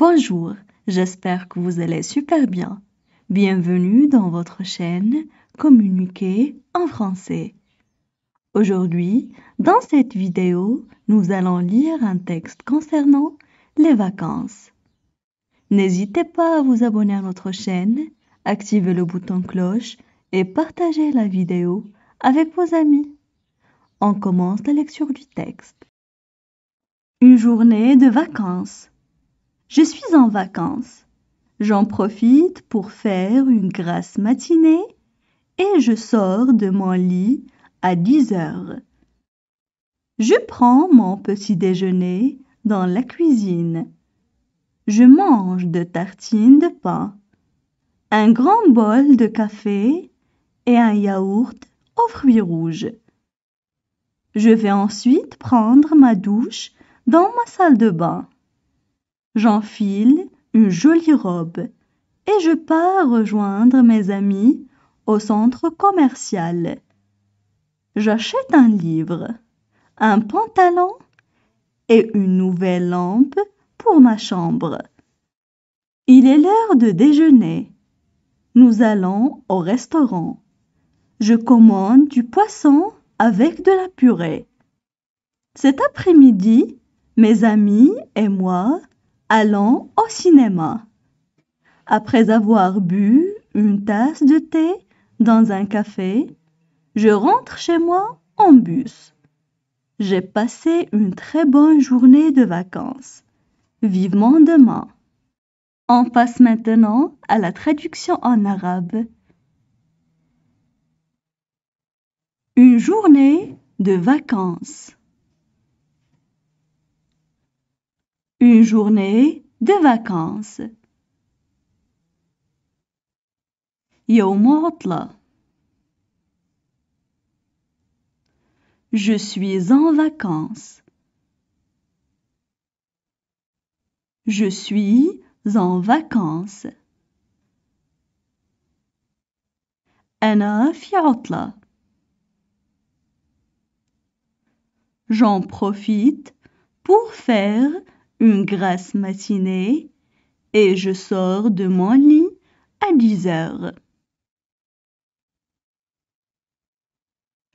Bonjour, j'espère que vous allez super bien. Bienvenue dans votre chaîne Communiquer en français. Aujourd'hui, dans cette vidéo, nous allons lire un texte concernant les vacances. N'hésitez pas à vous abonner à notre chaîne, activer le bouton cloche et partager la vidéo avec vos amis. On commence la lecture du texte. Une journée de vacances. Je suis en vacances. J'en profite pour faire une grasse matinée et je sors de mon lit à 10 heures. Je prends mon petit déjeuner dans la cuisine. Je mange de tartines de pain, un grand bol de café et un yaourt aux fruits rouges. Je vais ensuite prendre ma douche dans ma salle de bain j'enfile une jolie robe et je pars rejoindre mes amis au centre commercial. J'achète un livre, un pantalon et une nouvelle lampe pour ma chambre. Il est l'heure de déjeuner. Nous allons au restaurant. Je commande du poisson avec de la purée. Cet après-midi, mes amis et moi Allons au cinéma. Après avoir bu une tasse de thé dans un café, je rentre chez moi en bus. J'ai passé une très bonne journée de vacances. Vivement demain. On passe maintenant à la traduction en arabe. Une journée de vacances. Une journée de vacances. يوم Je suis en vacances. Je suis en vacances. أنا في J'en profite pour faire une grasse matinée et je sors de mon lit à 10 heures.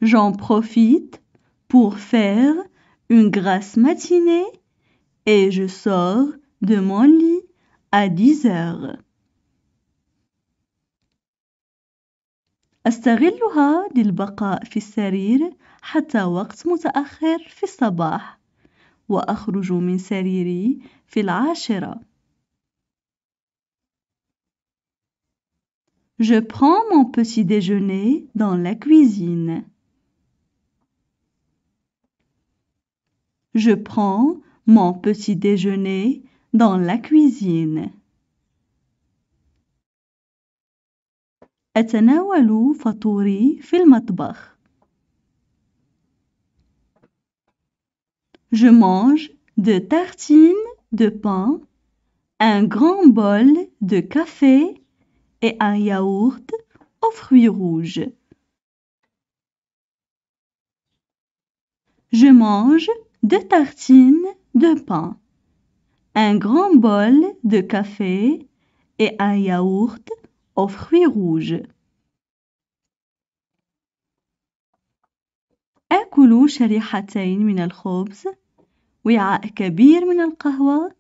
J'en profite pour faire une grasse matinée et je sors de mon lit à 10 heures. استغلها للبقاء في السرير حتى وقت متأخر في الصباح. وأخرج من سريري في العاشرة. Je prends mon petit déjeuner dans la cuisine. Je prends mon petit déjeuner dans la cuisine. أتناول فطوري في المطبخ. Je mange de tartines de pain, un grand bol de café et un yaourt aux fruits rouges. Je mange deux tartines de pain, un grand bol de café et un yaourt aux fruits rouges. شريحتين من الخبز وعاء كبير من القهوة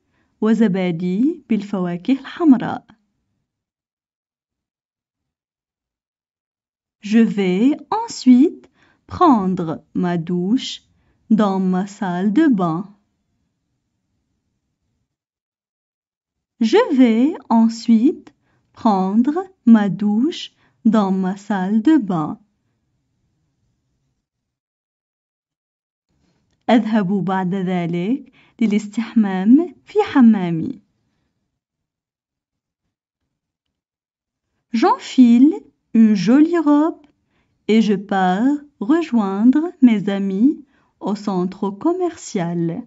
وزبادي بالفواكه الحمراء. Je vais ensuite prendre ma douche dans ma salle de bain. Je vais ensuite prendre ma douche dans ma salle de bain. أذهب بعد J'enfile une jolie robe et je pars rejoindre mes amis au centre commercial.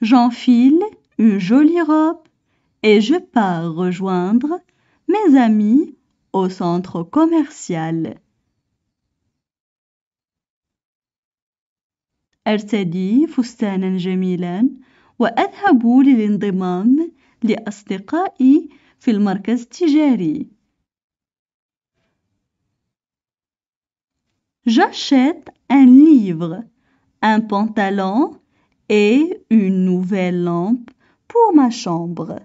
J'enfile une jolie robe et je pars rejoindre mes amis au centre commercial. J'achète un livre, un pantalon et une nouvelle lampe pour ma chambre.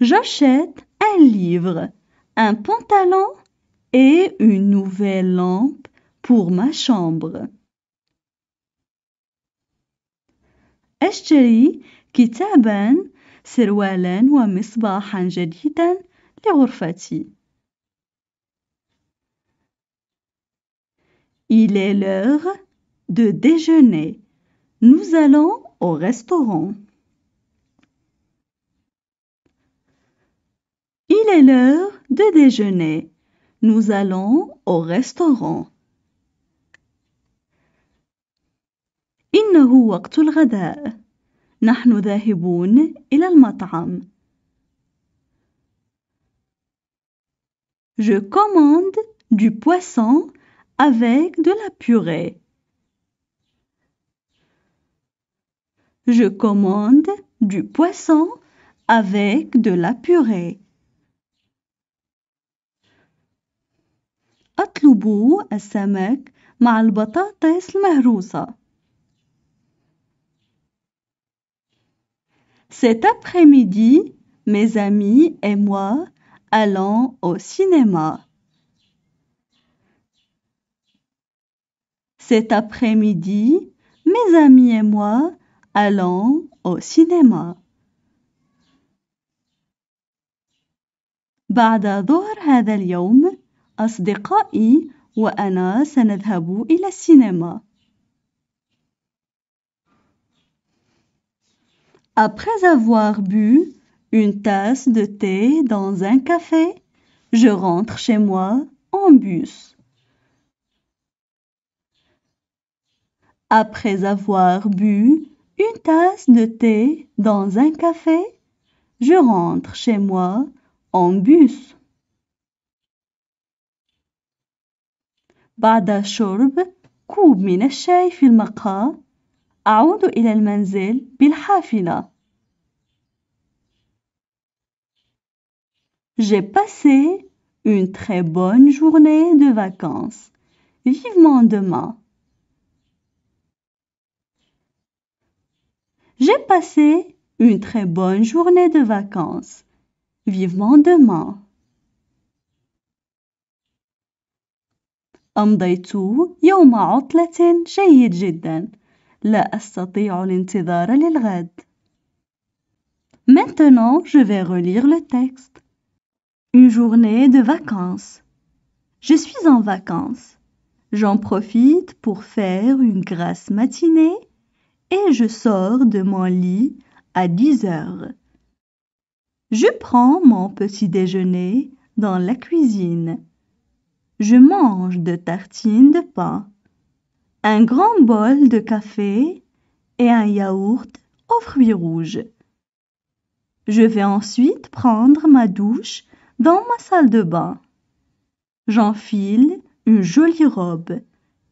J'achète un livre, un pantalon et une nouvelle lampe pour ma chambre. أشتري كتابا سروالا ومصباحا جديدا لغرفتي. Il est l'heure de déjeuner. Nous allons au restaurant. Il est l'heure de déjeuner. Nous allons au restaurant. إنه وقت الغداء. نحن ذاهبون إلى المطعم. Je commande du poisson avec de la purée. Je commande du poisson avec de la purée. أطلب السمك مع البطاطس المهروسة. Cet après-midi, mes amis et moi allons au cinéma. Cet après-midi, mes amis et moi allons au cinéma. بعد ظهر هذا اليوم أصدقائي Après avoir bu une tasse de thé dans un café, je rentre chez moi en bus. Après avoir bu une tasse de thé dans un café, je rentre chez moi en bus. بعد شرب كوب من j'ai passé une très bonne journée de vacances. Vivement demain. J'ai passé une très bonne journée de vacances. Vivement demain. أمضيت Maintenant, je vais relire le texte. Une journée de vacances. Je suis en vacances. J'en profite pour faire une grasse matinée et je sors de mon lit à 10 heures. Je prends mon petit déjeuner dans la cuisine. Je mange de tartines de pain un grand bol de café et un yaourt aux fruits rouges. Je vais ensuite prendre ma douche dans ma salle de bain. J'enfile une jolie robe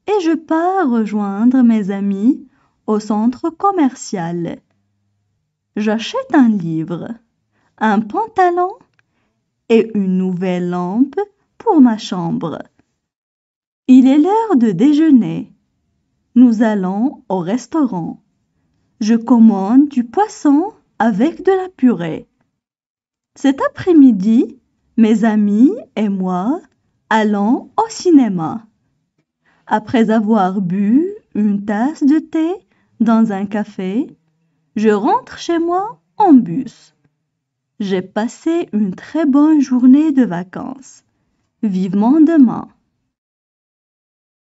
et je pars rejoindre mes amis au centre commercial. J'achète un livre, un pantalon et une nouvelle lampe pour ma chambre. Il est l'heure de déjeuner. Nous allons au restaurant. Je commande du poisson avec de la purée. Cet après-midi, mes amis et moi allons au cinéma. Après avoir bu une tasse de thé dans un café, je rentre chez moi en bus. J'ai passé une très bonne journée de vacances. Vivement demain.